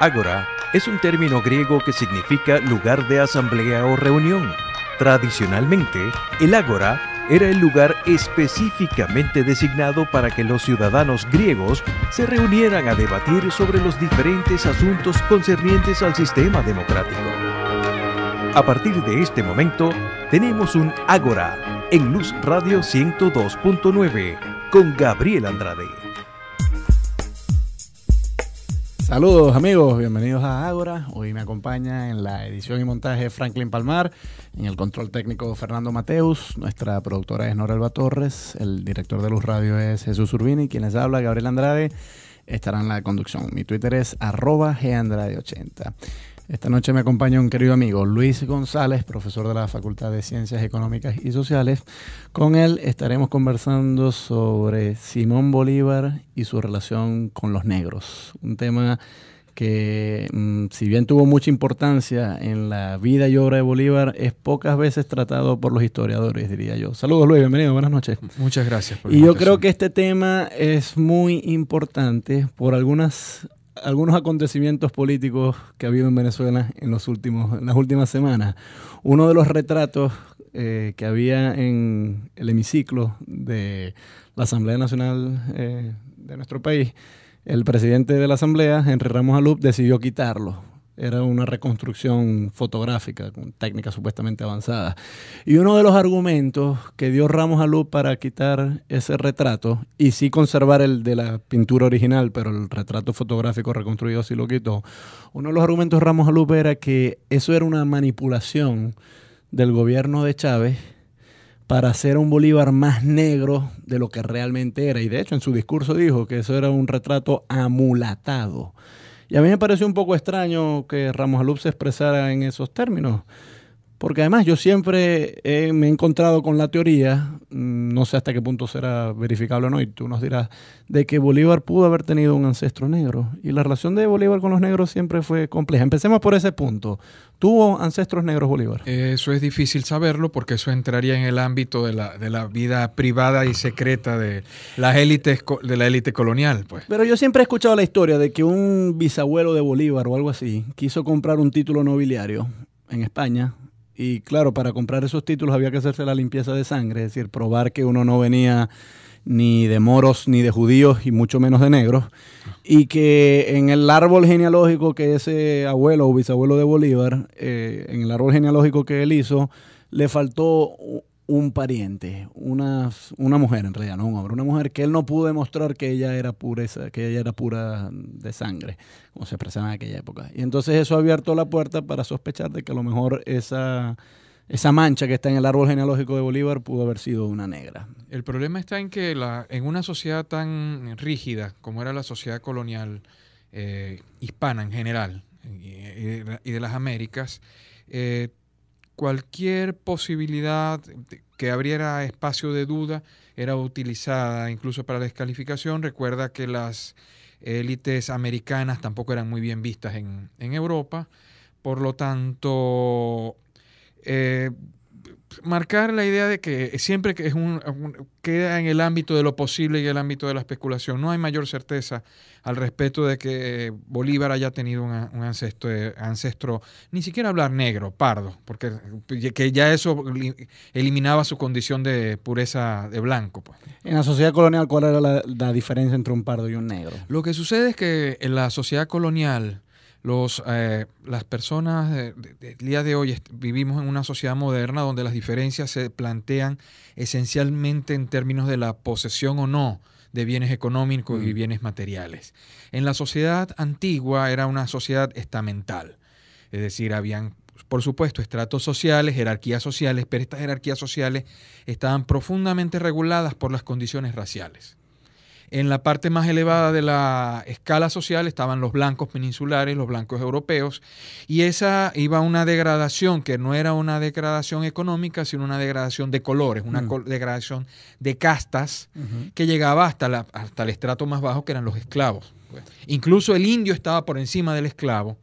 Ágora es un término griego que significa lugar de asamblea o reunión. Tradicionalmente, el ágora era el lugar específicamente designado para que los ciudadanos griegos se reunieran a debatir sobre los diferentes asuntos concernientes al sistema democrático. A partir de este momento, tenemos un ágora en Luz Radio 102.9 con Gabriel Andrade. Saludos amigos, bienvenidos a Ágora. Hoy me acompaña en la edición y montaje Franklin Palmar, en el control técnico Fernando Mateus, nuestra productora es Noralba Torres, el director de Luz Radio es Jesús Urbini, quien les habla Gabriel Andrade, estará en la conducción. Mi Twitter es arroba gandrade80. Esta noche me acompaña un querido amigo, Luis González, profesor de la Facultad de Ciencias Económicas y Sociales. Con él estaremos conversando sobre Simón Bolívar y su relación con los negros. Un tema que, mm, si bien tuvo mucha importancia en la vida y obra de Bolívar, es pocas veces tratado por los historiadores, diría yo. Saludos, Luis, bienvenido, buenas noches. Muchas gracias. y yo creo que este tema es muy importante por algunas algunos acontecimientos políticos que ha habido en Venezuela en, los últimos, en las últimas semanas. Uno de los retratos eh, que había en el hemiciclo de la Asamblea Nacional eh, de nuestro país, el presidente de la Asamblea, Henry Ramos Alup, decidió quitarlo era una reconstrucción fotográfica con técnicas supuestamente avanzadas. Y uno de los argumentos que dio Ramos luz para quitar ese retrato y sí conservar el de la pintura original, pero el retrato fotográfico reconstruido sí lo quitó. Uno de los argumentos de Ramos luz era que eso era una manipulación del gobierno de Chávez para hacer un Bolívar más negro de lo que realmente era. Y de hecho en su discurso dijo que eso era un retrato amulatado. Y a mí me pareció un poco extraño que Ramos Alup se expresara en esos términos. Porque además yo siempre eh, me he encontrado con la teoría, mm, no sé hasta qué punto será verificable o no, y tú nos dirás, de que Bolívar pudo haber tenido un ancestro negro. Y la relación de Bolívar con los negros siempre fue compleja. Empecemos por ese punto. ¿Tuvo ancestros negros Bolívar? Eso es difícil saberlo porque eso entraría en el ámbito de la, de la vida privada y secreta de, las élites, de la élite colonial. Pues. Pero yo siempre he escuchado la historia de que un bisabuelo de Bolívar o algo así quiso comprar un título nobiliario en España y claro, para comprar esos títulos había que hacerse la limpieza de sangre, es decir, probar que uno no venía ni de moros, ni de judíos, y mucho menos de negros, y que en el árbol genealógico que ese abuelo o bisabuelo de Bolívar, eh, en el árbol genealógico que él hizo, le faltó un pariente, una, una mujer en realidad, no un hombre, una mujer que él no pudo demostrar que ella era pureza, que ella era pura de sangre, como se expresaba en aquella época. Y entonces eso ha abierto la puerta para sospechar de que a lo mejor esa, esa mancha que está en el árbol genealógico de Bolívar pudo haber sido una negra. El problema está en que la, en una sociedad tan rígida como era la sociedad colonial eh, hispana en general y, de las Américas, eh, cualquier posibilidad que abriera espacio de duda era utilizada incluso para descalificación. Recuerda que las élites americanas tampoco eran muy bien vistas en, Europa. Por lo tanto, eh, marcar la idea de que siempre que es un, queda en el ámbito de lo posible y el ámbito de la especulación. No hay mayor certeza al respecto de que Bolívar haya tenido un, ancestro, ancestro, ni siquiera hablar negro, pardo, porque que ya eso eliminaba su condición de pureza de blanco. Pues. En la sociedad colonial, ¿cuál era la diferencia entre un pardo y un negro? Lo que sucede es que en la sociedad colonial los, eh, las personas de, día de hoy vivimos en una sociedad moderna donde las diferencias se plantean esencialmente en términos de la posesión o no de bienes económicos y bienes materiales. En la sociedad antigua era una sociedad estamental, es decir, habían por supuesto, estratos sociales, jerarquías sociales, pero estas jerarquías sociales estaban profundamente reguladas por las condiciones raciales. En la parte más elevada de la escala social estaban los blancos peninsulares, los blancos europeos, y esa iba una degradación que no era una degradación económica, sino una degradación de colores, una mm. degradación de castas que llegaba hasta, hasta el estrato más bajo que eran los esclavos. Pues, incluso el indio estaba por encima del esclavo.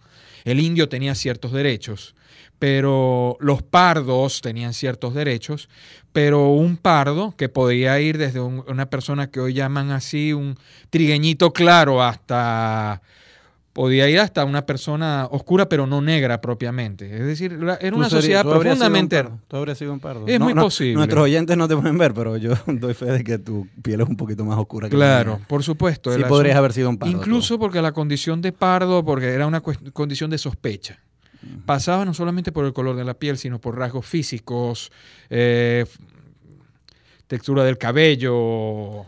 El indio tenía ciertos derechos pero los pardos tenían ciertos derechos, pero un pardo que podía ir desde una persona que hoy llaman así un trigueñito claro hasta podía ir hasta una persona oscura pero no negra propiamente. Es decir, era una sociedad profundamente... sido un pardo. Es muy posible. Nuestros oyentes no te pueden ver, pero yo doy fe de que tu piel es un poquito más oscura. Que claro, por supuesto. Sí podrías haber sido un pardo. Incluso porque la condición de pardo, porque era una condición de sospecha pasaba no solamente por el color de la piel, sino por rasgos físicos, eh, textura del cabello.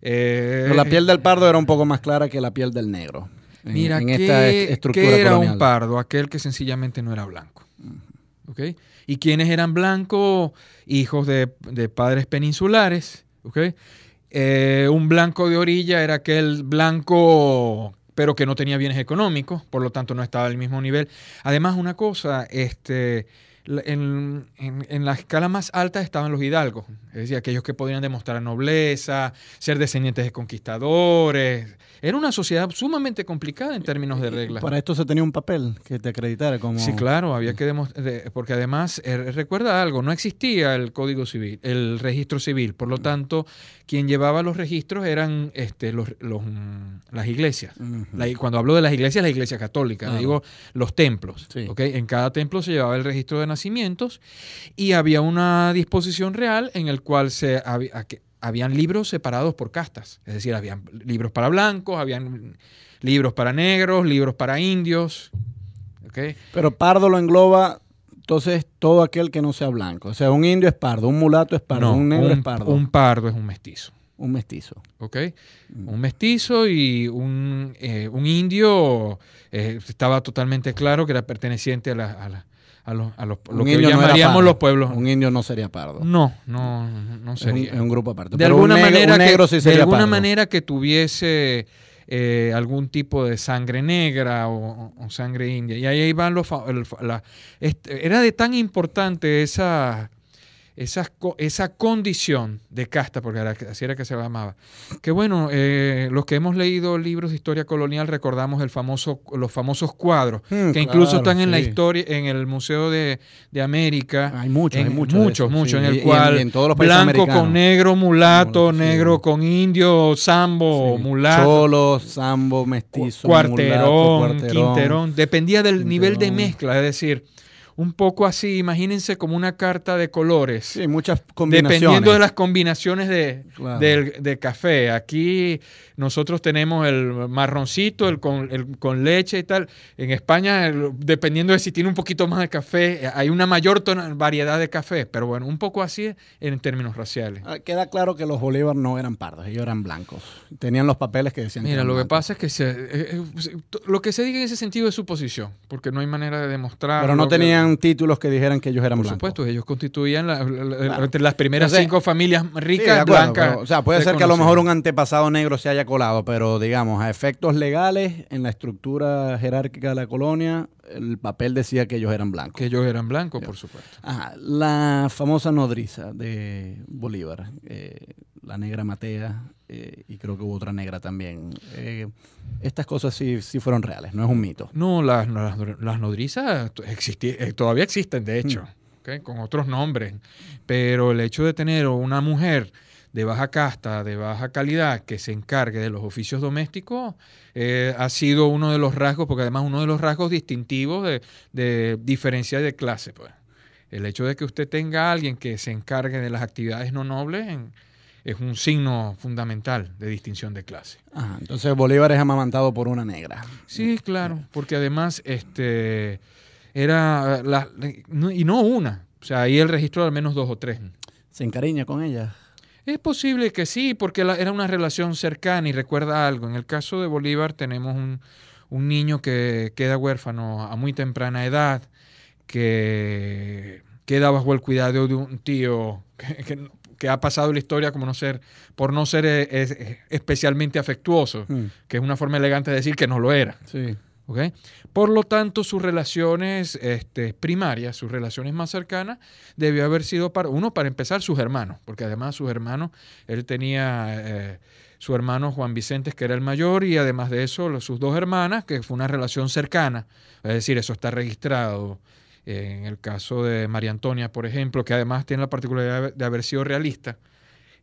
Eh, la piel del pardo era un poco más clara que la piel del negro. Mira, qué, estructura era un pardo? Aquel que sencillamente no era blanco. ¿okay? ¿Y quienes eran blancos? Hijos de, padres peninsulares. ¿okay? Eh, un blanco de orilla era aquel blanco pero que no tenía bienes económicos, por lo tanto no estaba al mismo nivel. Además, una cosa, este, en, la escala más alta estaban los hidalgos, es decir, aquellos que podían demostrar nobleza, ser descendientes de conquistadores. Era una sociedad sumamente complicada en términos de reglas. Para esto se tenía un papel que te acreditara como... Sí, claro, había mm. que demostrar, porque además, eh, recuerda algo, no existía el Código Civil, el registro civil, por lo mm. tanto, quien llevaba los registros eran este, los, mm, las iglesias. cuando hablo de las iglesias, la iglesia católica, digo los templos. En cada templo se llevaba el registro de nacimiento y había una disposición real en el cual se había, habían libros separados por castas, es decir, habían libros para blancos, habían libros para negros, libros para indios. Pero pardo lo engloba entonces todo aquel que no sea blanco. O sea, un indio es pardo, un mulato es pardo, un negro es pardo. Un pardo es un mestizo. Un mestizo. Ok. Mm. Un mestizo y un, eh, indio eh, estaba totalmente claro que era perteneciente a la a los, a los lo que llamaríamos los pueblos. Un indio no sería pardo. No, no, sería. un, grupo aparte. De alguna, manera, que, alguna manera que tuviese eh, algún tipo de sangre negra o, sangre india. Y ahí van los... Este, era de tan importante esa esa condición de casta, porque así era que se llamaba. Que bueno, eh, los que hemos leído libros de historia colonial recordamos el famoso, los famosos cuadros, hmm, que incluso están en la historia, en el Museo de, de América. Hay muchos, hay muchos. Muchos, en el cual en, todos los blanco con negro, mulato, negro con indio, sambo, mulato. Cholo, sambo, mestizo, cuarterón, mulato, quinterón. Dependía del nivel de mezcla, es decir un poco así, imagínense como una carta de colores. Sí, muchas combinaciones. Dependiendo de las combinaciones de, café. Aquí nosotros tenemos el marroncito, el con, el con leche y tal. En España, dependiendo de si tiene un poquito más de café, eh, hay una mayor variedad de café. Pero bueno, un poco así en términos raciales. Ah, queda claro que los Bolívar no eran pardos, ellos eran blancos. Tenían los papeles que decían. Mira, que lo que pasa es que se, eh, eh, lo que se diga en ese sentido es suposición, porque no hay manera de demostrar. Pero no tenían títulos que dijeran que ellos eran blancos. Por supuesto, ellos constituían entre las primeras cinco familias ricas blancas. o sea, puede ser que a lo mejor un antepasado negro se haya colado, pero digamos, a efectos legales, en la estructura jerárquica de la colonia, el papel decía que ellos eran blancos. Que ellos eran blancos, por supuesto. Ajá, la famosa nodriza de Bolívar, eh, la negra Matea, eh, y creo que hubo otra negra también. Eh, estas cosas sí, sí fueron reales, no es un mito. No, las, nodrizas eh, todavía existen, de hecho, mm. con otros nombres, pero el hecho de tener una mujer de baja casta, de baja calidad, que se encargue de los oficios domésticos, ha sido uno de los rasgos, porque además uno de los rasgos distintivos de, de diferencia de clase. Pues. El hecho de que usted tenga a alguien que se encargue de las actividades no nobles es un signo fundamental de distinción de clase. entonces Bolívar es amamantado por una negra. Sí, claro, porque además este, era, y no una, o sea, ahí el registro al menos dos o tres. ¿Se encariña con ella? Es posible que sí, porque era una relación cercana y recuerda algo. En el caso de Bolívar tenemos un, niño que queda huérfano a muy temprana edad, que queda bajo el cuidado de un tío que, que, que ha pasado la historia como por no ser eh, especialmente afectuoso, mm. que es una forma elegante de decir que no lo era. Sí. Por lo tanto, sus relaciones este, primarias, sus relaciones más cercanas, debió haber sido, para, uno, para empezar, sus hermanos, porque además sus hermanos, él tenía... Eh, su hermano Juan Vicente, que era el mayor, y además de eso, sus dos hermanas, que fue una relación cercana. Es decir, eso está registrado en el caso de María Antonia, por ejemplo, que además tiene la particularidad de haber sido realista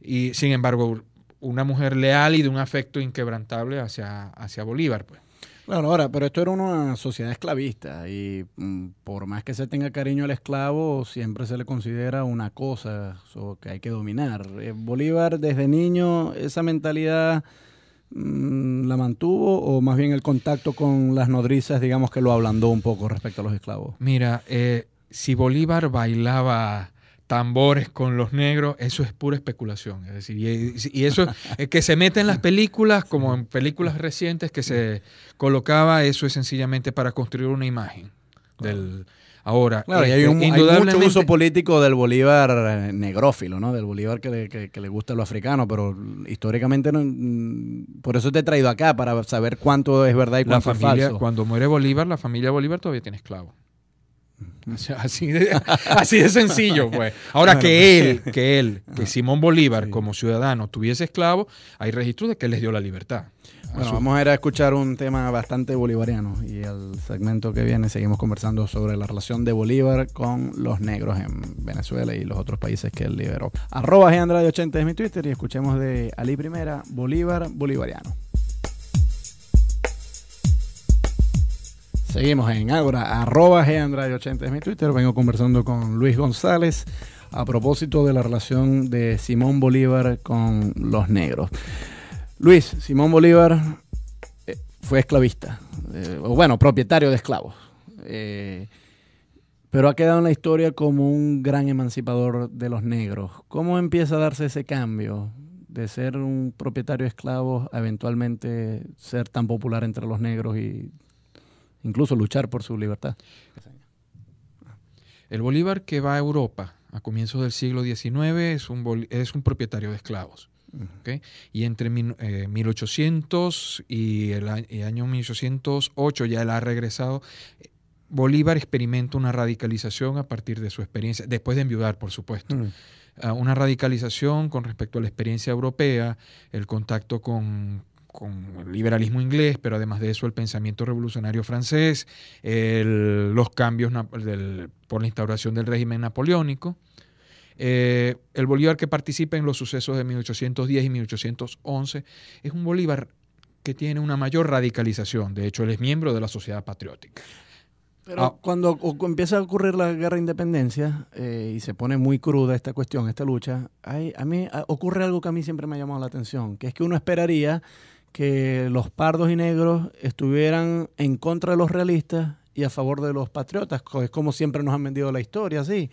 y, sin embargo, una mujer leal y de un afecto inquebrantable hacia, hacia Bolívar. Pues. Claro, ahora, pero esto era una sociedad esclavista y mm, por más que se tenga cariño al esclavo, siempre se le considera una cosa que hay que dominar. Eh, Bolívar desde niño, esa mentalidad Mm, la mantuvo o más bien el contacto con las nodrizas, digamos que lo ablandó un poco respecto a los esclavos? Mira, eh, si Bolívar bailaba tambores con los negros, eso es pura especulación. Es decir, y, eso que se mete en las películas, como en películas recientes que se colocaba, eso es sencillamente para construir una imagen del, Ahora, eh, hay, eh, un, uso político del Bolívar eh, negrófilo, ¿no? Del Bolívar que le, que, le gusta lo africano, pero históricamente no, mm, por eso te he traído acá, para saber cuánto es verdad y cuánto es falso. Cuando muere Bolívar, la familia Bolívar todavía tiene esclavos. así, de, sencillo, pues. Ahora que pues. él, que él, que ah, Simón Bolívar como ciudadano tuviese esclavos, hay registros de que él les dio la libertad. Bueno, vamos a ir a escuchar un tema bastante bolivariano y el segmento que viene seguimos conversando sobre la relación de Bolívar con los negros en Venezuela y los otros países que él liberó. Arroba Andrade 80 es mi Twitter y escuchemos de Ali Primera, Bolívar Bolivariano. Seguimos en Agora, arroba 80 es mi Twitter. Vengo conversando con Luis González a propósito de la relación de Simón Bolívar con los negros. Luis, Simón Bolívar eh, fue esclavista, eh, o bueno, propietario de esclavos, eh, pero ha quedado en la historia como un gran emancipador de los negros. ¿Cómo empieza a darse ese cambio de ser un propietario de esclavos a eventualmente ser tan popular entre los negros y incluso luchar por su libertad? El Bolívar que va a Europa a comienzos del siglo XIX es un, es un propietario de esclavos. Y entre 1800 eh, y el, año 1808 ya él ha regresado. Bolívar experimenta una radicalización a partir de su experiencia, después de enviudar, por supuesto. Mm. Ah, una radicalización con respecto a la experiencia europea, el contacto con, con el liberalismo inglés, pero además de eso el pensamiento revolucionario francés, los cambios por la instauración del régimen napoleónico. Eh, el Bolívar que participa en los sucesos de 1810 y 1811 es un Bolívar que tiene una mayor radicalización. De hecho, él es miembro de la Sociedad Patriótica. Pero ah. cuando empieza a ocurrir la guerra de independencia eh, y se pone muy cruda esta cuestión, esta lucha, a mí ocurre algo que a mí siempre me ha llamado la atención, que es que uno esperaría que los pardos y negros estuvieran en contra de los realistas y a favor de los patriotas, es como siempre nos han vendido la historia, sí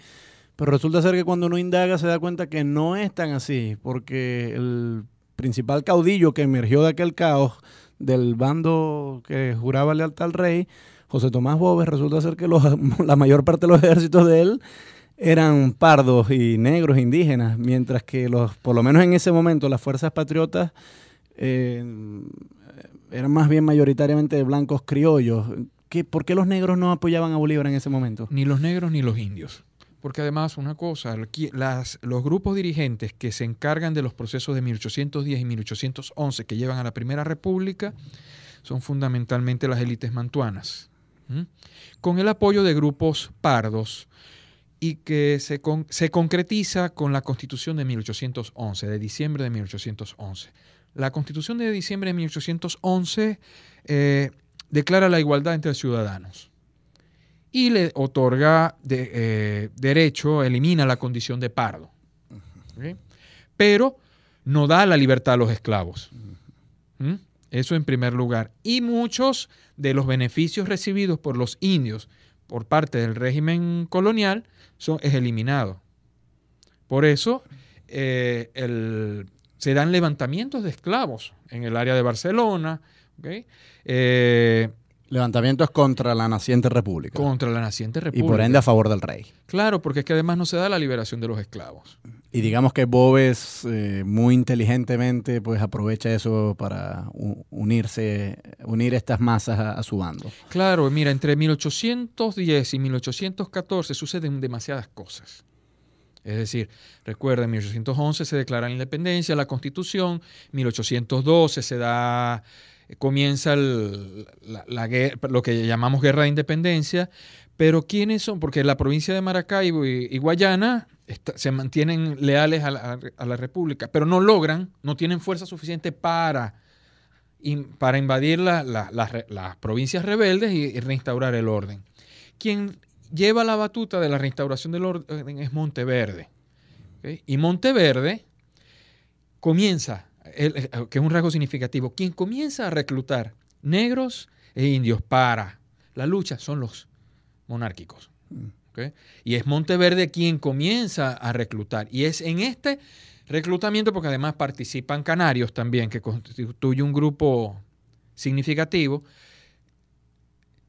resulta ser que cuando uno indaga se da cuenta que no es tan así, porque el principal caudillo que emergió de aquel caos del bando que juraba lealtad al rey, José Tomás Bóves, resulta ser que los, la mayor parte de los ejércitos de él eran pardos y negros, indígenas, mientras que los, por lo menos en ese momento, las fuerzas patriotas eh, eran más bien mayoritariamente blancos criollos. ¿Por qué los negros no apoyaban a Bolívar en ese momento? Ni los negros ni los indios. Porque además, una cosa, los grupos dirigentes que se encargan de los procesos de 1810 y 1811 que llevan a la Primera República son fundamentalmente las élites mantuanas, con el apoyo de grupos pardos y que se, concretiza con la Constitución de 1811, de diciembre de 1811. La Constitución de diciembre de 1811 eh, declara la igualdad entre ciudadanos y le otorga eh, derecho, elimina la condición de pardo. Pero no da la libertad a los esclavos. ¿Mm? Eso en primer lugar. Y muchos de los beneficios recibidos por los indios por parte del régimen colonial son, es eliminado. Por eso eh, se dan levantamientos de esclavos en el área de Barcelona. Eh, Levantamiento es contra la naciente república. Contra la naciente república. Y por ende a favor del rey. Claro, porque es que además no se da la liberación de los esclavos. Y digamos que Boves eh, muy inteligentemente pues aprovecha eso para unirse, unir estas masas a, su bando. Claro, mira, entre 1810 y 1814 suceden demasiadas cosas. Es decir, recuerda, en 1811 se declara la independencia, la constitución, 1812 se da comienza la, lo que llamamos guerra de independencia, pero ¿quiénes son? Porque la provincia de Maracaibo y, Guayana se mantienen leales a la, República, pero no logran, no tienen fuerza suficiente para, para invadir las provincias rebeldes y, reinstaurar el orden. Quien lleva la batuta de la reinstauración del orden es Monteverde. Y Monteverde comienza eh, que es un rasgo significativo, quien comienza a reclutar negros e indios para la lucha son los monárquicos. Mm. Y es Monteverde quien comienza a reclutar. Y es en este reclutamiento, porque además participan canarios también, que constituye un grupo significativo,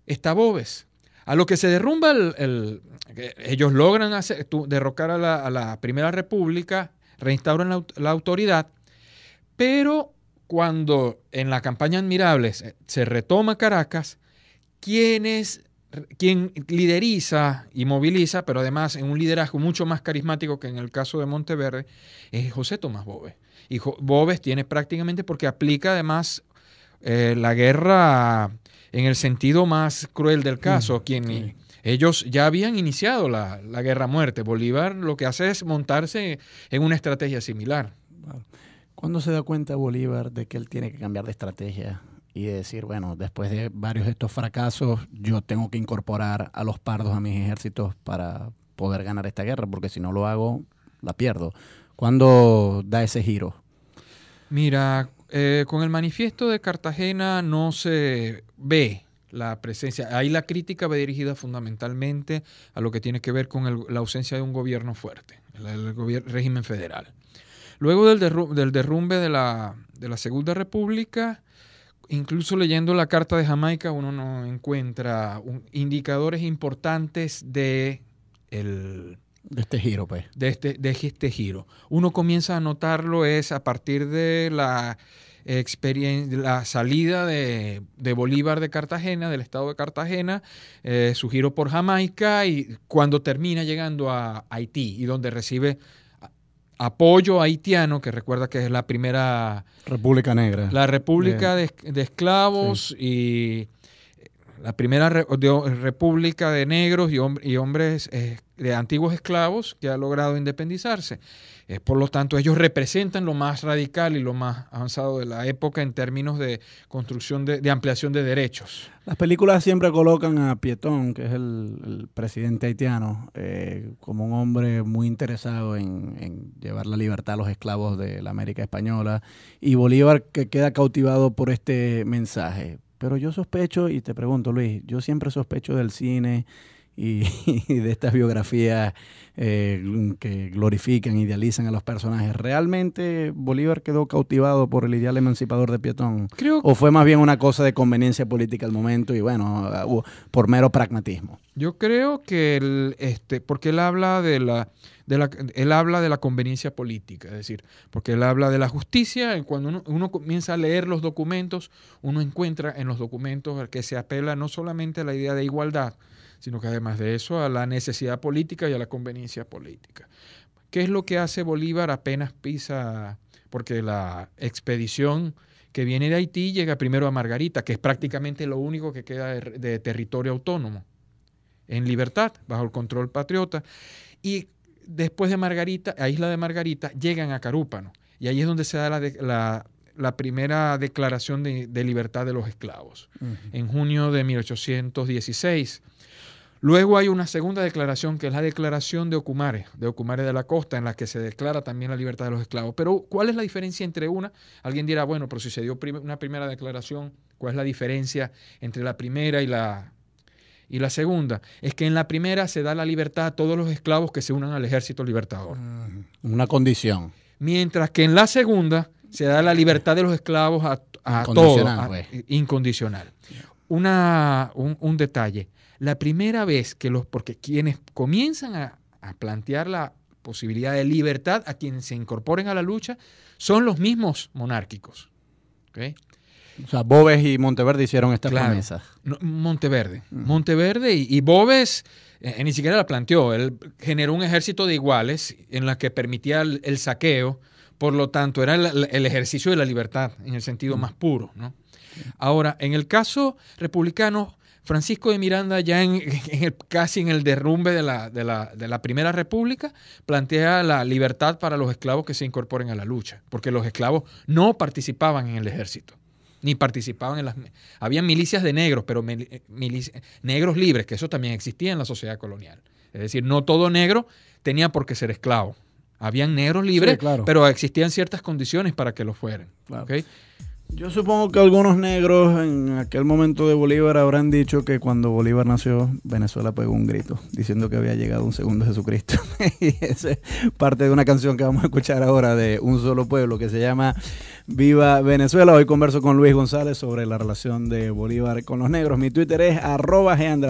está Bobes. A lo que se derrumba, el, ellos logran derrocar a la, Primera República, reinstauran la autoridad pero cuando en la campaña Admirables eh, se retoma Caracas, es quien lideriza y moviliza, pero además en un liderazgo mucho más carismático que en el caso de Monteverde, es José Tomás Boves. Y Boves tiene prácticamente porque aplica además eh, la guerra en el sentido más cruel del mm, caso. quien, Ellos ya habían iniciado la, guerra a muerte. Bolívar lo que hace es montarse en una estrategia similar. ¿Cuándo se da cuenta Bolívar de que él tiene que cambiar de estrategia y decir, bueno, después de varios de estos fracasos, yo tengo que incorporar a los pardos a mis ejércitos para poder ganar esta guerra, porque si no lo hago, la pierdo? ¿Cuándo da ese giro? Mira, eh, con el manifiesto de Cartagena no se ve la presencia. Ahí la crítica va dirigida fundamentalmente a lo que tiene que ver con la ausencia de un gobierno fuerte, el régimen federal. Luego del, derrumbe de la, Segunda República, incluso leyendo la Carta de Jamaica, uno no encuentra indicadores importantes de este giro, pues. De este, de este giro. Uno comienza a notarlo es a partir de la salida de, Bolívar de Cartagena, del estado de Cartagena, eh, su giro por Jamaica y cuando termina llegando a Haití y donde recibe apoyo haitiano, que recuerda que es la primera... República Negra. La República de, Esclavos y la primera República de Negros y, hombres eh, de antiguos esclavos que ha logrado independizarse por lo tanto, ellos representan lo más radical y lo más avanzado de la época en términos de construcción de, ampliación de derechos. Las películas siempre colocan a Pietón, que es el, presidente haitiano, eh, como un hombre muy interesado en, en, llevar la libertad a los esclavos de la América Española, y Bolívar que queda cautivado por este mensaje. Pero yo sospecho, y te pregunto Luis, yo siempre sospecho del cine y, de estas biografías eh, que glorifican, idealizan a los personajes. ¿Realmente Bolívar quedó cautivado por el ideal emancipador de Pietón? ¿O fue más bien una cosa de conveniencia política al momento y bueno, uh, uh, por mero pragmatismo? Yo creo que este, porque él habla de la, él habla de la conveniencia política, es decir, porque él habla de la justicia, cuando uno, comienza a leer los documentos, uno encuentra en los documentos que se apela no solamente a la idea de igualdad, sino que además de eso a la necesidad política y a la conveniencia política. ¿Qué es lo que hace Bolívar apenas pisa? Porque la expedición que viene de Haití llega primero a Margarita, que es prácticamente lo único que queda de, territorio autónomo, en libertad, bajo el control patriota. Y después de Margarita, a Isla de Margarita, llegan a Carúpano. Y ahí es donde se da la, primera declaración de, libertad de los esclavos, en junio de 1816. Luego hay una segunda declaración, que es la declaración de Ocumare, de Ocumare de la Costa, en la que se declara también la libertad de los esclavos. Pero, ¿cuál es la diferencia entre una? Alguien dirá, bueno, pero si se dio una primera declaración, ¿cuál es la diferencia entre la primera y la, y la segunda? Es que en la primera se da la libertad a todos los esclavos que se unan al ejército libertador. Una condición. Mientras que en la segunda se da la libertad de los esclavos a, a todos, pues. incondicional. Una, un detalle la primera vez que los, porque quienes comienzan a, plantear la posibilidad de libertad a quienes se incorporen a la lucha son los mismos monárquicos. O sea, Bobes y Monteverde hicieron estas claro, Monteverde. Mm. Monteverde y, y Bobes eh, eh, ni siquiera la planteó. Él generó un ejército de iguales en la que permitía el, saqueo. Por lo tanto, era el, ejercicio de la libertad en el sentido mm. más puro. Ahora, en el caso republicano, Francisco de Miranda, ya en, casi en el derrumbe de la, Primera República, plantea la libertad para los esclavos que se incorporen a la lucha, porque los esclavos no participaban en el ejército, ni participaban en las... Había milicias de negros, pero eh, negros libres, que eso también existía en la sociedad colonial. Es decir, no todo negro tenía por qué ser esclavo. Habían negros libres, pero existían ciertas condiciones para que lo fueran. Yo supongo que algunos negros en aquel momento de Bolívar habrán dicho que cuando Bolívar nació, Venezuela pegó un grito diciendo que había llegado un segundo Jesucristo. y esa es parte de una canción que vamos a escuchar ahora de Un Solo Pueblo que se llama Viva Venezuela. Hoy converso con Luis González sobre la relación de Bolívar con los negros. Mi Twitter es arroba 80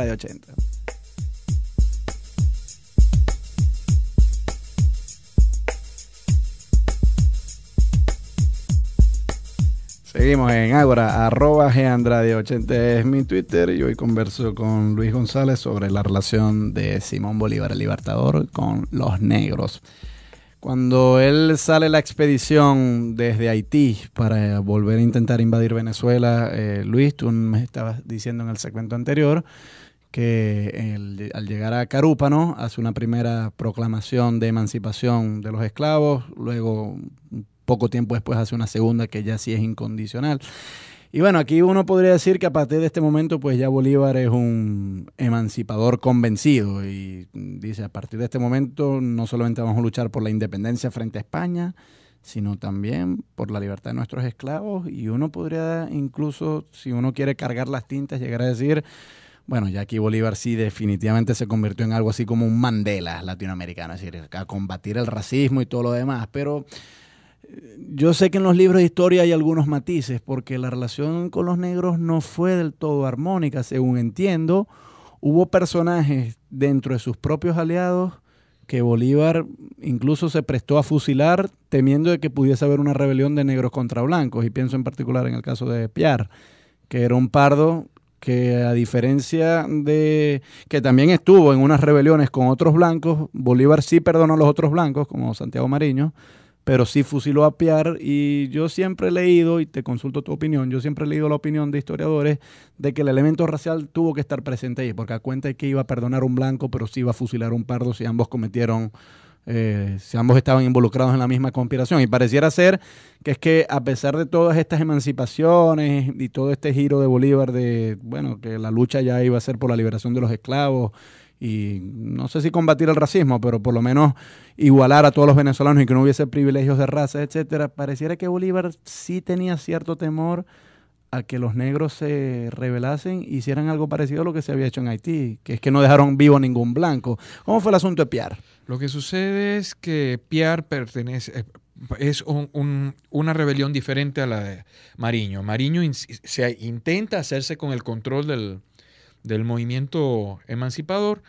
Seguimos en Ágora, arroba Geandrade80 es mi Twitter y hoy converso con Luis González sobre la relación de Simón Bolívar el Libertador con los negros. Cuando él sale la expedición desde Haití para volver a intentar invadir Venezuela, eh, Luis, tú me estabas diciendo en el segmento anterior que al llegar a Carúpano hace una primera proclamación de emancipación de los esclavos, luego poco tiempo después hace una segunda que ya sí es incondicional. Y bueno, aquí uno podría decir que a partir de este momento, pues ya Bolívar es un emancipador convencido y dice, a partir de este momento no solamente vamos a luchar por la independencia frente a España, sino también por la libertad de nuestros esclavos y uno podría incluso, si uno quiere cargar las tintas, llegar a decir, bueno, ya aquí Bolívar sí definitivamente se convirtió en algo así como un Mandela latinoamericano, es decir, a combatir el racismo y todo lo demás, pero yo sé que en los libros de historia hay algunos matices, porque la relación con los negros no fue del todo armónica, según entiendo. Hubo personajes dentro de sus propios aliados que Bolívar incluso se prestó a fusilar temiendo de que pudiese haber una rebelión de negros contra blancos, y pienso en particular en el caso de Piar, que era un pardo que a diferencia de que también estuvo en unas rebeliones con otros blancos, Bolívar sí perdonó a los otros blancos, como Santiago Mariño, pero sí fusiló a Piar y yo siempre he leído, y te consulto tu opinión, yo siempre he leído la opinión de historiadores de que el elemento racial tuvo que estar presente ahí, porque a cuenta de que iba a perdonar un blanco, pero sí iba a fusilar un pardo si ambos cometieron, eh, si ambos estaban involucrados en la misma conspiración. Y pareciera ser que es que a pesar de todas estas emancipaciones y todo este giro de Bolívar de, bueno, que la lucha ya iba a ser por la liberación de los esclavos y no sé si combatir el racismo, pero por lo menos igualar a todos los venezolanos y que no hubiese privilegios de raza, etcétera, pareciera que Bolívar sí tenía cierto temor a que los negros se rebelasen y e hicieran algo parecido a lo que se había hecho en Haití, que es que no dejaron vivo ningún blanco. ¿Cómo fue el asunto de Piar? Lo que sucede es que Piar pertenece, eh, es una rebelión diferente a la de Mariño. Mariño se intenta hacerse con el control del, del movimiento emancipador.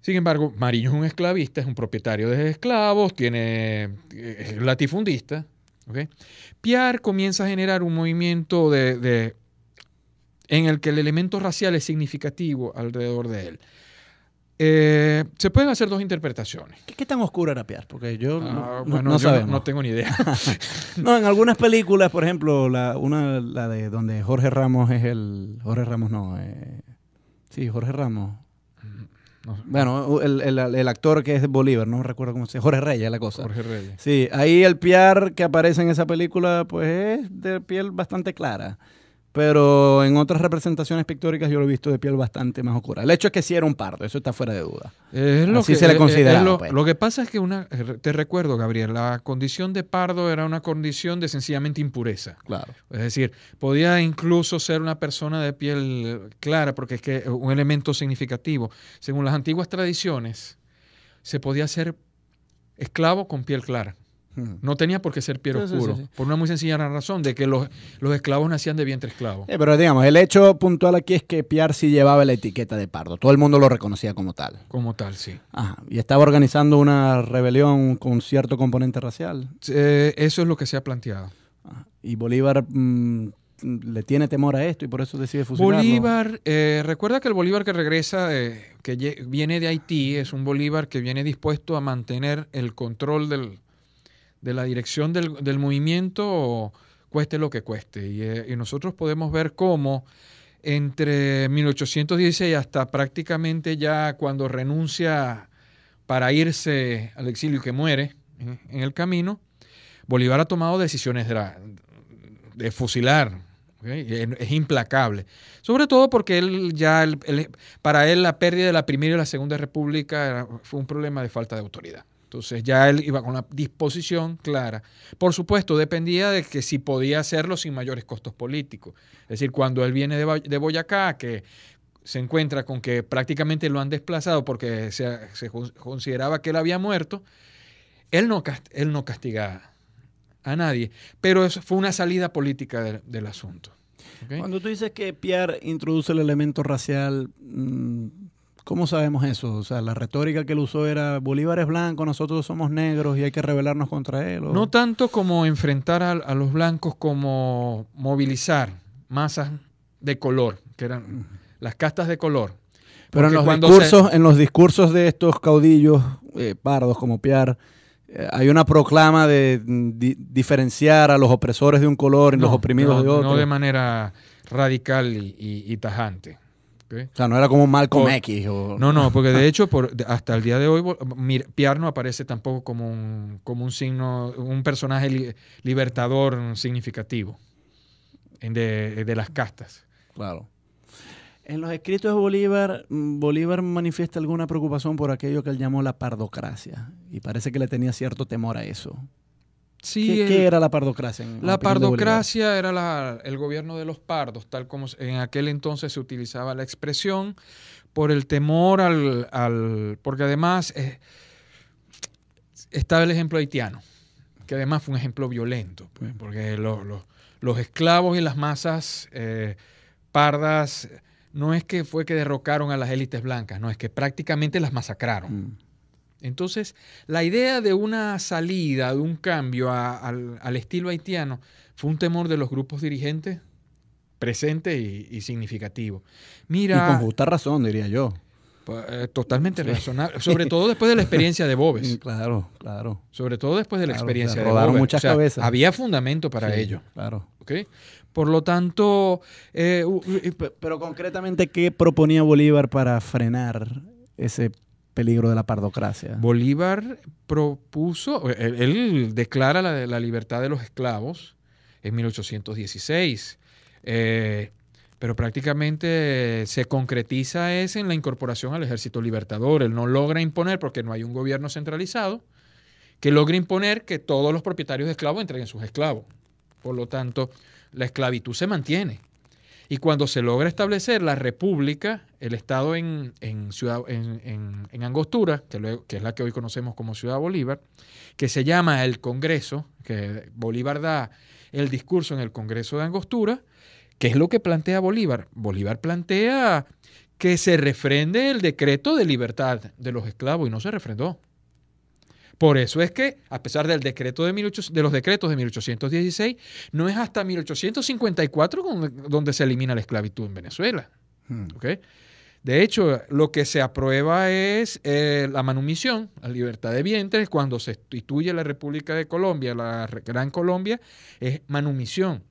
Sin embargo, Mariño es un esclavista, es un propietario de esclavos, tiene, eh, es latifundista. Piar comienza a generar un movimiento de, en el que el elemento racial es significativo alrededor de él. Eh, se pueden hacer dos interpretaciones. ¿Qué, tan oscura era Piar? Porque yo ah, no, tengo ni idea. no, en algunas películas, por ejemplo, la, una la de donde Jorge Ramos es el. Jorge Ramos no. Eh, sí, Jorge Ramos. Mm, bueno, el, actor que es Bolívar, no recuerdo cómo se llama, Jorge Reyes la cosa. Jorge Reyes. Sí, ahí el Piar que aparece en esa película, pues es de piel bastante clara. Pero en otras representaciones pictóricas yo lo he visto de piel bastante más oscura. El hecho es que sí era un pardo, eso está fuera de duda. lo que, se le considera. Pues. Lo, que pasa es que una, eh, te recuerdo, Gabriel, la condición de pardo era una condición de sencillamente impureza. Claro. Es decir, podía incluso ser una persona de piel clara, porque es que un elemento significativo. Según las antiguas tradiciones, se podía ser esclavo con piel clara. No tenía por qué ser Piero oscuro, por una muy sencilla razón, de que los, esclavos nacían de vientre esclavo. Eh, pero digamos, el hecho puntual aquí es que Piar sí llevaba la etiqueta de pardo, todo el mundo lo reconocía como tal. Como tal, sí. Y estaba organizando una rebelión con cierto componente racial. Eh, eso es lo que se ha planteado. Y Bolívar mm, le tiene temor a esto y por eso decide fusilarlo. Bolívar, eh, recuerda que el Bolívar que regresa, que viene de Haití, es un Bolívar que viene dispuesto a mantener el control del de la dirección del, movimiento, cueste lo que cueste. Y, eh, nosotros podemos ver cómo entre 1816 hasta prácticamente ya cuando renuncia para irse al exilio y que muere eh, en, el camino, Bolívar ha tomado decisiones de, de fusilar. Es implacable. Sobre todo porque él ya, para él la pérdida de la Primera y la Segunda República fue un problema de falta de autoridad. Entonces ya él iba con la disposición clara. Por supuesto, dependía de que si podía hacerlo sin mayores costos políticos. Es decir, cuando él viene de Boyacá, que se encuentra con que prácticamente lo han desplazado porque se, consideraba que él había muerto, él no, él no castigaba a nadie. Pero eso fue una salida política del asunto. Cuando tú dices que Pierre introduce el elemento racial... Mm, ¿Cómo sabemos eso? O sea, la retórica que él usó era Bolívar es blanco, nosotros somos negros y hay que rebelarnos contra él. No tanto como enfrentar a, los blancos como movilizar masas de color, que eran las castas de color. Pero en los, discursos, en los discursos de estos caudillos eh, pardos como Piar, eh, hay una proclama de mm, diferenciar a los opresores de un color y los oprimidos de otro. No de manera radical y tajante. O sea, no era como Malcolm X. No, no, porque de hecho, hasta el día de hoy, Piar no aparece tampoco como un, como un signo, un personaje libertador significativo de, de las castas. Claro. En los escritos de Bolívar, Bolívar manifiesta alguna preocupación por aquello que él llamó la pardocracia y parece que le tenía cierto temor a eso. Sí, ¿Qué, eh, era la pardocracia? la pardocracia era el gobierno de los pardos, tal como en aquel entonces se utilizaba la expresión, por el temor al... porque además eh, estaba el ejemplo haitiano, que además fue un ejemplo violento, pues, porque los, esclavos y las masas eh, pardas no es que fue que derrocaron a las élites blancas, no, es que prácticamente las masacraron. Mm. Entonces, la idea de una salida, de un cambio al estilo haitiano, fue un temor de los grupos dirigentes presente y, significativo. Mira, y con justa razón, diría yo. Pues, eh, totalmente razonable, sobre todo después de la experiencia de Bobes. Claro, claro. Sobre todo después de la experiencia de Bobes. muchas cabezas. Había fundamento para ello. Claro. ¿Okay? Por lo tanto. Eh, pero concretamente, ¿qué proponía Bolívar para frenar ese peligro de la pardocracia. Bolívar propuso, él, declara la, libertad de los esclavos en 1816, eh, pero prácticamente se concretiza eso en la incorporación al ejército libertador. Él no logra imponer, porque no hay un gobierno centralizado, que logre imponer que todos los propietarios de esclavos entreguen sus esclavos. Por lo tanto, la esclavitud se mantiene. Y cuando se logra establecer la república, el Estado en, ciudad, en, Angostura, que, que, es la que hoy conocemos como Ciudad Bolívar, que se llama el Congreso, que Bolívar da el discurso en el Congreso de Angostura, ¿qué es lo que plantea Bolívar? Bolívar plantea que se refrende el decreto de libertad de los esclavos y no se refrendó. Por eso es que, a pesar del decreto de, los decretos de 1816, no es hasta 1854 donde, se elimina la esclavitud en Venezuela. Hmm. De hecho, lo que se aprueba es eh, la manumisión, la libertad de vientres, cuando se instituye la República de Colombia, la Gran Colombia, es manumisión,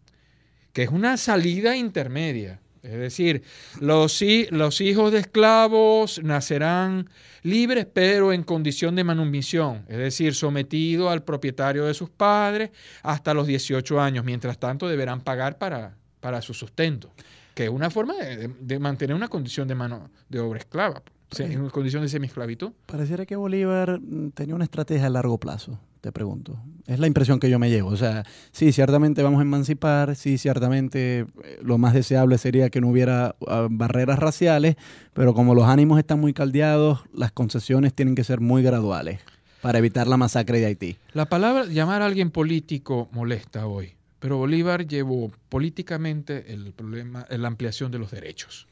que es una salida intermedia es decir, los, los hijos de esclavos nacerán libres, pero en condición de manumisión, es decir, sometidos al propietario de sus padres hasta los 18 años. Mientras tanto, deberán pagar para, su sustento, que es una forma de, de mantener una condición de mano de obra esclava. Pues. Eh, en condiciones de semiesclavitud. Pareciera que Bolívar mm, tenía una estrategia a largo plazo, te pregunto. Es la impresión que yo me llevo. O sea, sí, ciertamente vamos a emancipar, sí, ciertamente eh, lo más deseable sería que no hubiera ah, barreras raciales, pero como los ánimos están muy caldeados, las concesiones tienen que ser muy graduales para evitar la masacre de Haití. La palabra llamar a alguien político molesta hoy, pero Bolívar llevó políticamente el problema, la ampliación de los derechos.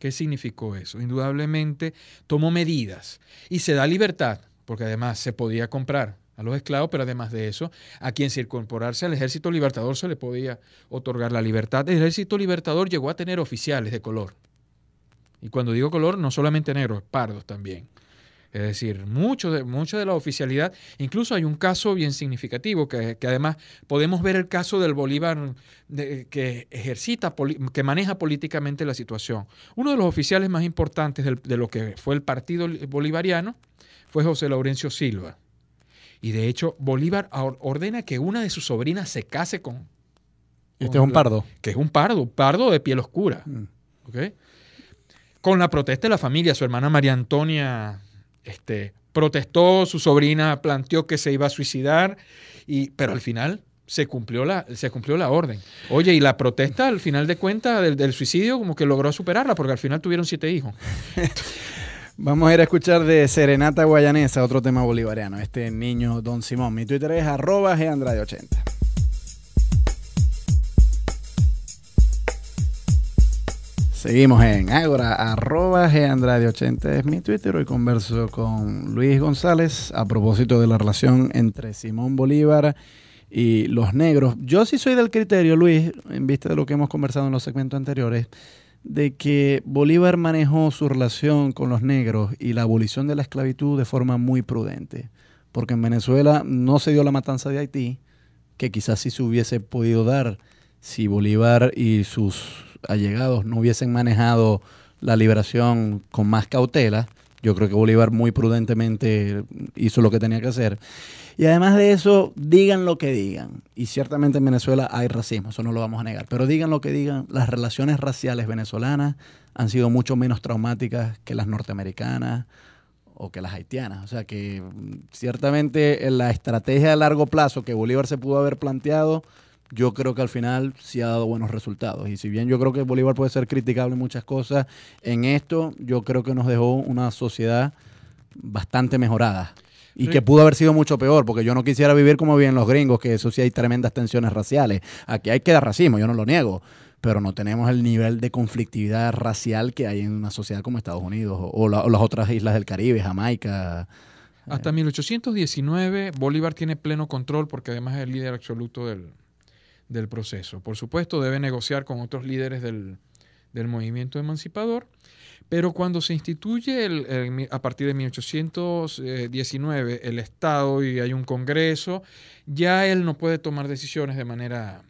¿Qué significó eso? Indudablemente tomó medidas y se da libertad, porque además se podía comprar a los esclavos, pero además de eso, a quien se incorporarse al ejército libertador se le podía otorgar la libertad. El ejército libertador llegó a tener oficiales de color. Y cuando digo color, no solamente negros, pardos también. Es decir, mucho de, mucha de la oficialidad, incluso hay un caso bien significativo, que, además podemos ver el caso del Bolívar que ejercita, que maneja políticamente la situación. Uno de los oficiales más importantes de lo que fue el partido bolivariano fue José Laurencio Silva. Y de hecho, Bolívar ordena que una de sus sobrinas se case con... Este es un pardo. que es un pardo, pardo de piel oscura. Mm. Con la protesta de la familia, su hermana María Antonia este, protestó, su sobrina planteó que se iba a suicidar, y, pero al final se cumplió, la, se cumplió la orden. Oye, y la protesta al final de cuentas del, suicidio como que logró superarla, porque al final tuvieron siete hijos. Vamos a ir a escuchar de Serenata Guayanesa, otro tema bolivariano, este niño Don Simón. Mi Twitter es arroba geandrade80. Seguimos en agora, arroba Andrade80 es mi Twitter. Hoy converso con Luis González a propósito de la relación entre Simón Bolívar y los negros. Yo sí soy del criterio, Luis, en vista de lo que hemos conversado en los segmentos anteriores, de que Bolívar manejó su relación con los negros y la abolición de la esclavitud de forma muy prudente. Porque en Venezuela no se dio la matanza de Haití, que quizás sí se hubiese podido dar si Bolívar y sus allegados no hubiesen manejado la liberación con más cautela, yo creo que Bolívar muy prudentemente hizo lo que tenía que hacer. Y además de eso, digan lo que digan. Y ciertamente en Venezuela hay racismo, eso no lo vamos a negar. Pero digan lo que digan, las relaciones raciales venezolanas han sido mucho menos traumáticas que las norteamericanas o que las haitianas. O sea que mm, ciertamente la estrategia a largo plazo que Bolívar se pudo haber planteado yo creo que al final sí ha dado buenos resultados. Y si bien yo creo que Bolívar puede ser criticable en muchas cosas, en esto yo creo que nos dejó una sociedad bastante mejorada. Y que pudo haber sido mucho peor, porque yo no quisiera vivir como viven los gringos, que eso sí hay tremendas tensiones raciales. Aquí hay que dar racismo, yo no lo niego, pero no tenemos el nivel de conflictividad racial que hay en una sociedad como Estados Unidos o, o las otras islas del Caribe, Jamaica, hasta 1819 Bolívar tiene pleno control porque además es el líder absoluto del, del proceso. Por supuesto, debe negociar con otros líderes del, movimiento emancipador, pero cuando se instituye a partir de 1819 el Estado y hay un Congreso, ya él no puede tomar decisiones de manera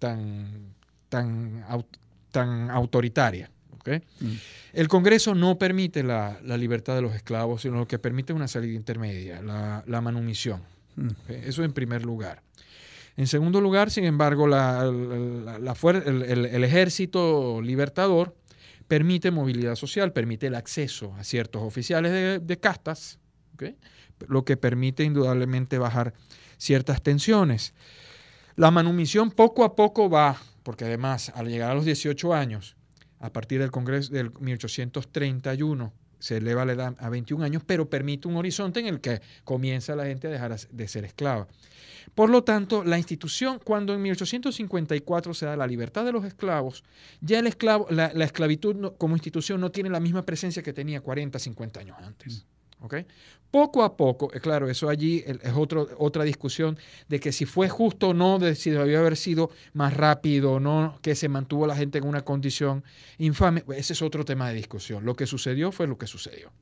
tan, tan, tan autoritaria. Mm. El Congreso no permite la, libertad de los esclavos, sino lo que permite una salida intermedia, la, manumisión. Mm. Eso en primer lugar. En segundo lugar, sin embargo, el, ejército libertador permite movilidad social, permite el acceso a ciertos oficiales de, castas, lo que permite indudablemente bajar ciertas tensiones. La manumisión poco a poco va, porque además al llegar a los 18 años, a partir del Congreso del 1831, se eleva la edad a 21 años, pero permite un horizonte en el que comienza la gente a dejar de ser esclava. Por lo tanto, la institución, cuando en 1854 se da la libertad de los esclavos, ya la, esclavitud como institución no tiene la misma presencia que tenía 40, 50 años antes. ¿Okay? Poco a poco, eh, claro, eso allí es otra discusión de que si fue justo o no, de si debió haber sido más rápido o no, que se mantuvo la gente en una condición infame, pues, ese es otro tema de discusión. Lo que sucedió fue lo que sucedió.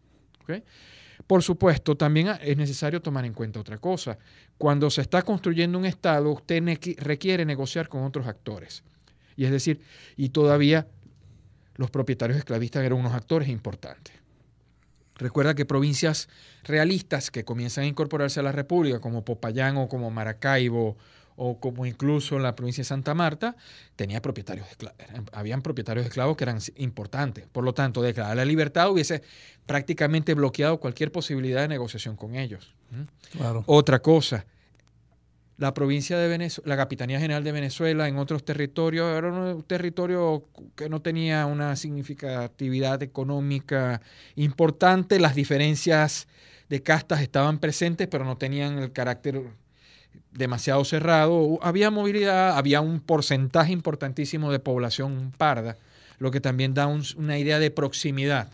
Por supuesto, también es necesario tomar en cuenta otra cosa. Cuando se está construyendo un Estado, usted requiere negociar con otros actores. Y es decir, y todavía los propietarios esclavistas eran unos actores importantes. Recuerda que provincias realistas que comienzan a incorporarse a la República, como Popayán o como Maracaibo, o como incluso la provincia de Santa Marta, tenía propietarios habían propietarios esclavos que eran importantes. Por lo tanto, declarar la libertad hubiese prácticamente bloqueado cualquier posibilidad de negociación con ellos. Otra cosa, la provincia de Venezuela, la Capitanía General de Venezuela, en otros territorios, era un territorio que no tenía una significatividad económica importante, las diferencias de castas estaban presentes, pero no tenían el carácter demasiado cerrado, había movilidad, había un porcentaje importantísimo de población parda, lo que también da una idea de proximidad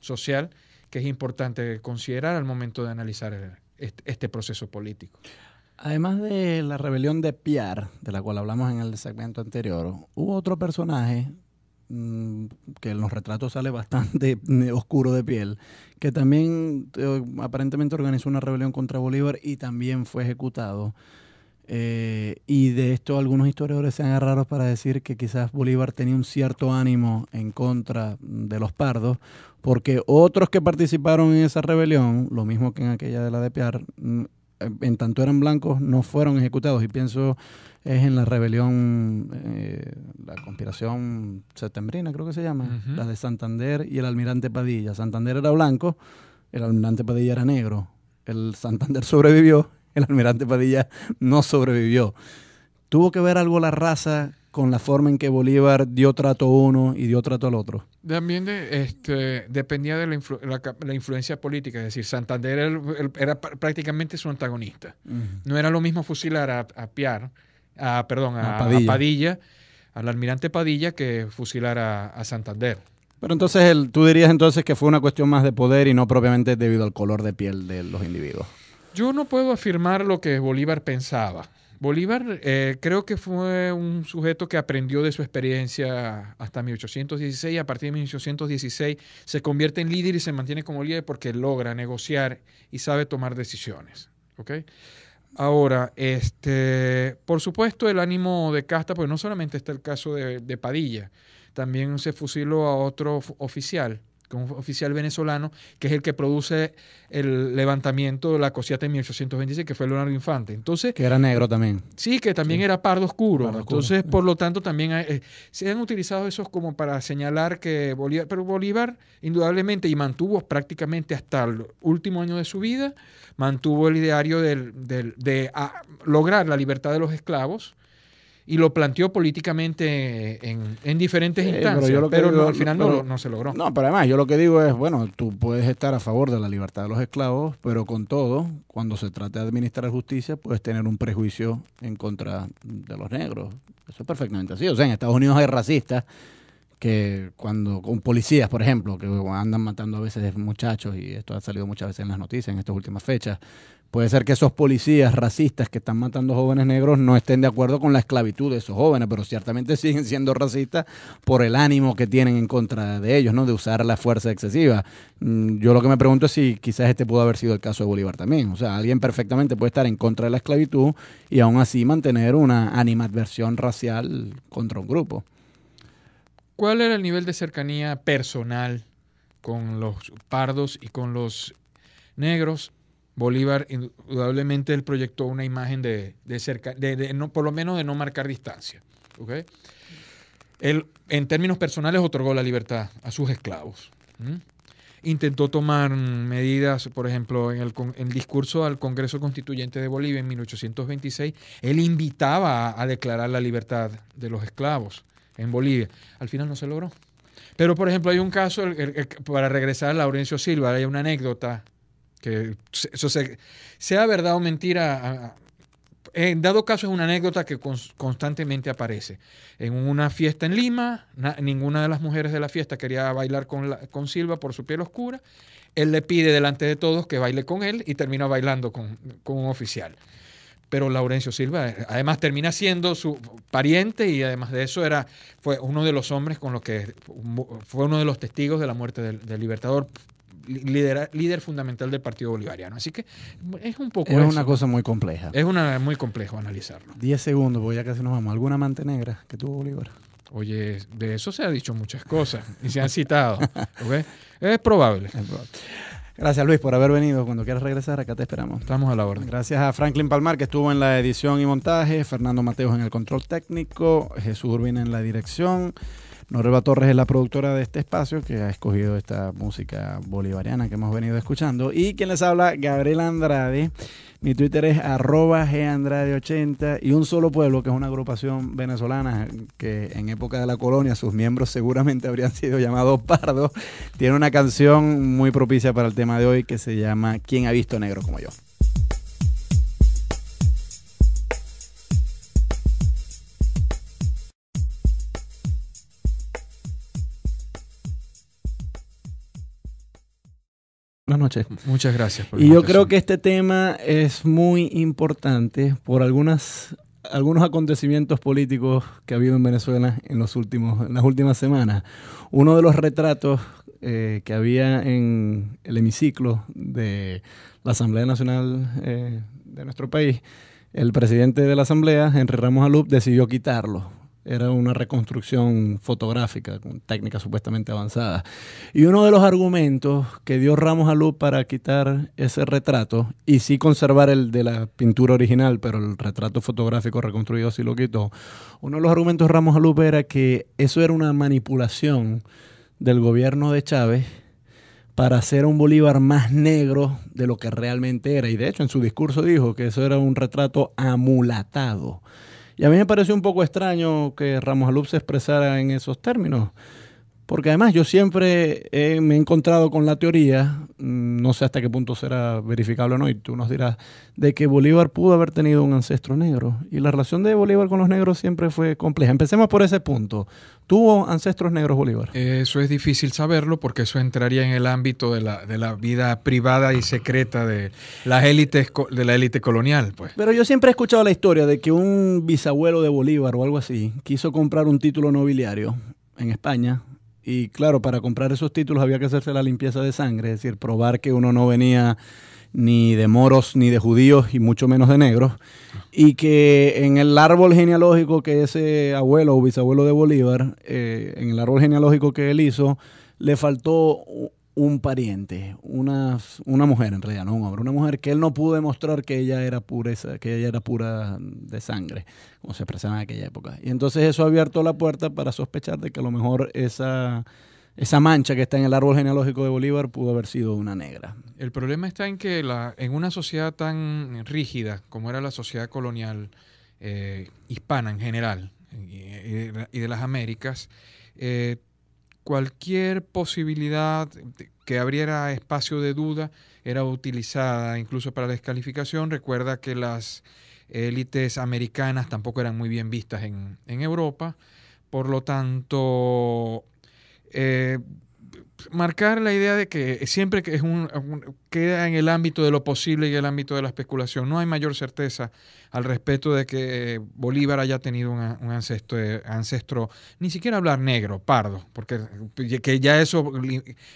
social que es importante considerar al momento de analizar este, este proceso político. Además de la rebelión de Piar, de la cual hablamos en el segmento anterior, hubo otro personaje mm, que en los retratos sale bastante oscuro de piel, que también eh, aparentemente organizó una rebelión contra Bolívar y también fue ejecutado. Eh, y de esto algunos historiadores se han agarrado para decir que quizás Bolívar tenía un cierto ánimo en contra de los pardos, porque otros que participaron en esa rebelión, lo mismo que en aquella de la de Piar, mm, en tanto eran blancos, no fueron ejecutados. Y pienso es en la rebelión, eh, la conspiración septembrina, creo que se llama, la de Santander y el almirante Padilla. Santander era blanco, el almirante Padilla era negro. El Santander sobrevivió, el almirante Padilla no sobrevivió. ¿Tuvo que ver algo la raza con la forma en que Bolívar dio trato a uno y dio trato al otro? También este, dependía de la, influencia política, es decir, Santander era, prácticamente su antagonista. No era lo mismo fusilar a, Piar, a, perdón, a, Padilla. al almirante Padilla, que fusilar a, Santander. Pero entonces tú dirías entonces que fue una cuestión más de poder y no propiamente debido al color de piel de los individuos. Yo no puedo afirmar lo que Bolívar pensaba Bolívar eh, creo que fue un sujeto que aprendió de su experiencia hasta 1816. A partir de 1816 se convierte en líder y se mantiene como líder porque logra negociar y sabe tomar decisiones. Ahora, este, por supuesto, el ánimo de casta, pues no solamente está el caso de Padilla, también se fusiló a otro oficial que un oficial venezolano, que es el que produce el levantamiento de la cosiata en 1826, que fue Leonardo Infante. Entonces, que era negro también. Sí, que también era pardo oscuro. Entonces, por lo tanto, también eh, se han utilizado esos como para señalar que Bolívar, pero Bolívar indudablemente y mantuvo prácticamente hasta el último año de su vida, mantuvo el ideario del, del, de ah, lograr la libertad de los esclavos y lo planteó políticamente en, diferentes instancias, pero, al final no, no, se logró. No, pero además yo lo que digo es, bueno, tú puedes estar a favor de la libertad de los esclavos, pero con todo, cuando se trata de administrar justicia, puedes tener un prejuicio en contra de los negros. Eso es perfectamente así. O sea, en Estados Unidos hay racistas que cuando con policías, por ejemplo, que andan matando a veces muchachos, y esto ha salido muchas veces en las noticias en estas últimas fechas, puede ser que esos policías racistas que están matando jóvenes negros no estén de acuerdo con la esclavitud de esos jóvenes, pero ciertamente siguen siendo racistas por el ánimo que tienen en contra de ellos, ¿no? De usar la fuerza excesiva. Mm, yo lo que me pregunto es si quizás este pudo haber sido el caso de Bolívar también. O sea, alguien perfectamente puede estar en contra de la esclavitud y aún así mantener una animadversión racial contra un grupo. ¿Cuál era el nivel de cercanía personal con los pardos y con los negros? Bolívar indudablemente el proyectó una imagen de, de, no, por lo menos de no marcar distancia. Él, en términos personales, otorgó la libertad a sus esclavos. Intentó tomar medidas, por ejemplo, en el, discurso al Congreso Constituyente de Bolivia en 1826, él invitaba a declarar la libertad de los esclavos en Bolivia. Al final no se logró. Pero, por ejemplo, hay un caso, para regresar a Laurencio Silva, hay una anécdota, que sea verdad o mentira, en dado caso es una anécdota que constantemente aparece. En una fiesta en Lima, ninguna de las mujeres de la fiesta quería bailar con, Silva por su piel oscura. Él le pide delante de todos que baile con él y termina bailando con un oficial pero Laurencio Silva eh, además termina siendo su pariente y además de eso era fue uno de los hombres con los que fue uno de los testigos de la muerte del, Libertador líder fundamental del Partido Bolivariano. Así que es un poco. Es una cosa muy compleja. Es una muy complejo analizarlo. Diez segundos, porque ya casi nos vamos. ¿Alguna amante negra que tuvo Bolívar? Oye, de eso se ha dicho muchas cosas y se han citado. Es probable. Gracias Luis por haber venido. Cuando quieras regresar, acá te esperamos. Estamos a la orden. Gracias a Franklin Palmar que estuvo en la edición y montaje, Fernando Mateos en el control técnico, Jesús Urbina en la dirección. Norba Torres es la productora de este espacio que ha escogido esta música bolivariana que hemos venido escuchando. Y quien les habla, Gabriel Andrade. Mi Twitter es arroba gandrade80 y Un Solo Pueblo, que es una agrupación venezolana que en época de la colonia sus miembros seguramente habrían sido llamados pardos, tiene una canción muy propicia para el tema de hoy que se llama ¿Quién ha visto negro como yo? Buenas noches. Muchas gracias. y yo creo que este tema es muy importante por algunas, algunos acontecimientos políticos que ha habido en Venezuela en, los últimos, en las últimas semanas. Uno de los retratos eh, que había en el hemiciclo de la Asamblea Nacional eh, de nuestro país, el presidente de la Asamblea, Henry Ramos Alup, decidió quitarlo era una reconstrucción fotográfica con técnicas supuestamente avanzadas. Y uno de los argumentos que dio Ramos luz para quitar ese retrato y sí conservar el de la pintura original, pero el retrato fotográfico reconstruido sí lo quitó. Uno de los argumentos de Ramos luz era que eso era una manipulación del gobierno de Chávez para hacer un Bolívar más negro de lo que realmente era. Y de hecho en su discurso dijo que eso era un retrato amulatado. Y a mí me pareció un poco extraño que Ramos Alup se expresara en esos términos. Porque además yo siempre eh, me he encontrado con la teoría, mm, no sé hasta qué punto será verificable o no, y tú nos dirás, de que Bolívar pudo haber tenido un ancestro negro. Y la relación de Bolívar con los negros siempre fue compleja. Empecemos por ese punto. ¿Tuvo ancestros negros Bolívar? Eso es difícil saberlo porque eso entraría en el ámbito de la, de la vida privada y secreta de las élites de la élite colonial. Pues. Pero yo siempre he escuchado la historia de que un bisabuelo de Bolívar o algo así quiso comprar un título nobiliario en España y claro, para comprar esos títulos había que hacerse la limpieza de sangre, es decir, probar que uno no venía ni de moros, ni de judíos, y mucho menos de negros, ah. y que en el árbol genealógico que ese abuelo o bisabuelo de Bolívar, eh, en el árbol genealógico que él hizo, le faltó un pariente, una, una mujer en realidad, no un hombre, una mujer que él no pudo demostrar que ella era pureza, que ella era pura de sangre, como se expresaba en aquella época. Y entonces eso abierto la puerta para sospechar de que a lo mejor esa, esa mancha que está en el árbol genealógico de Bolívar pudo haber sido una negra. El problema está en que la, en una sociedad tan rígida como era la sociedad colonial eh, hispana en general y, de las Américas, eh, cualquier posibilidad que abriera espacio de duda era utilizada incluso para descalificación. Recuerda que las élites americanas tampoco eran muy bien vistas en, Europa. Por lo tanto, eh, marcar la idea de que siempre que es un, queda en el ámbito de lo posible y el ámbito de la especulación. No hay mayor certeza al respecto de que eh, Bolívar haya tenido un, ancestro, ancestro, ni siquiera hablar negro, pardo, porque eh, que ya eso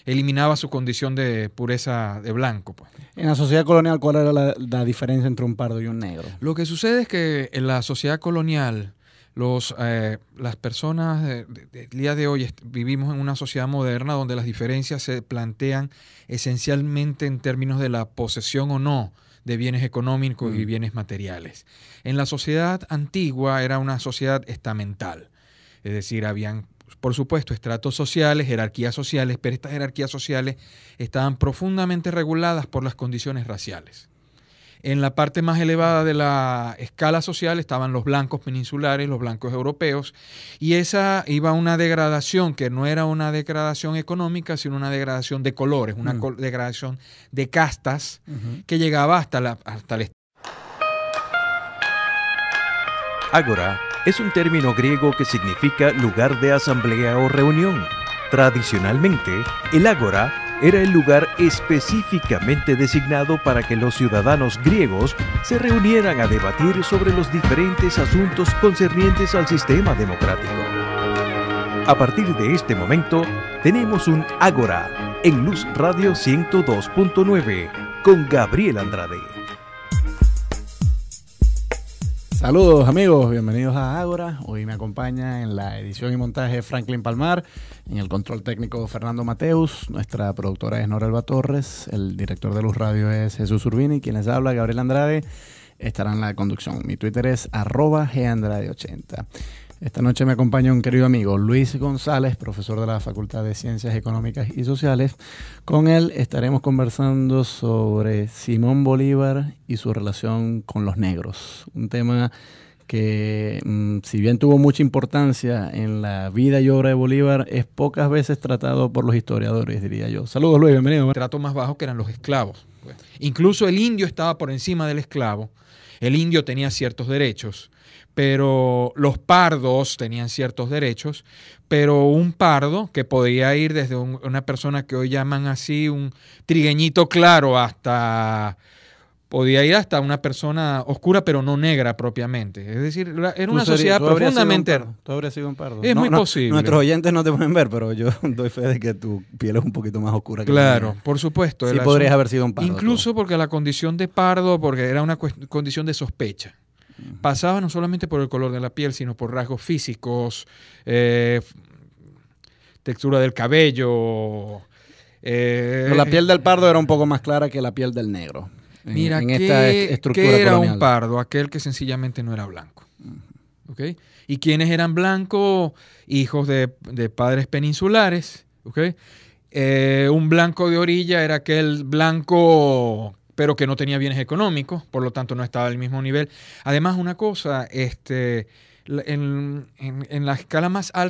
eliminaba su condición de pureza de blanco. Pues. En la sociedad colonial, ¿cuál era la diferencia entre un pardo y un negro? Lo que sucede es que en la sociedad colonial eh, las personas del día de hoy vivimos en una sociedad moderna donde las diferencias se plantean esencialmente en términos de la posesión o no de bienes económicos y mm. bienes materiales. En la sociedad antigua era una sociedad estamental, es decir, habían por supuesto, estratos sociales, jerarquías sociales, pero estas jerarquías sociales estaban profundamente reguladas por las condiciones raciales. En la parte más elevada de la escala social estaban los blancos peninsulares, los blancos europeos, y esa iba una degradación que no era una degradación económica, sino una degradación de colores, una mm. degradación de castas que llegaba hasta, la, hasta el Ágora es un término griego que significa lugar de asamblea o reunión. Tradicionalmente, el ágora era el lugar específicamente designado para que los ciudadanos griegos se reunieran a debatir sobre los diferentes asuntos concernientes al sistema democrático. A partir de este momento, tenemos un Ágora en Luz Radio 102.9 con Gabriel Andrade. Saludos amigos, bienvenidos a Ágora. Hoy me acompaña en la edición y montaje Franklin Palmar, en el control técnico Fernando Mateus, nuestra productora es Alba Torres, el director de Luz Radio es Jesús Urbini, quien les habla Gabriel Andrade, estará en la conducción. Mi Twitter es arroba gandrade80. Esta noche me acompaña un querido amigo, Luis González, profesor de la Facultad de Ciencias Económicas y Sociales. Con él estaremos conversando sobre Simón Bolívar y su relación con los negros. Un tema que, mm, si bien tuvo mucha importancia en la vida y obra de Bolívar, es pocas veces tratado por los historiadores, diría yo. Saludos, Luis, bienvenido. El trato más bajo que eran los esclavos. Pues. Incluso el indio estaba por encima del esclavo. El indio tenía ciertos derechos pero los pardos tenían ciertos derechos, pero un pardo que podía ir desde una persona que hoy llaman así un trigueñito claro hasta podía ir hasta una persona oscura pero no negra propiamente. Es decir, era una sociedad profundamente... sido un pardo. Es muy posible. Nuestros oyentes no te pueden ver, pero yo doy fe de que tu piel es un poquito más oscura. Que claro, por supuesto. Sí podrías haber sido un pardo. Incluso porque la condición de pardo, porque era una condición de sospecha pasaba no solamente por el color de la piel, sino por rasgos físicos, eh, textura del cabello. Eh, la piel del pardo era un poco más clara que la piel del negro. Mira, en ¿qué, esta estructura era un pardo? Aquel que sencillamente no era blanco. ¿okay? ¿Y quienes eran blancos? Hijos de, padres peninsulares. ¿okay? Eh, un blanco de orilla era aquel blanco pero que no tenía bienes económicos, por lo tanto no estaba al mismo nivel. Además, una cosa, este, en la escala más alta,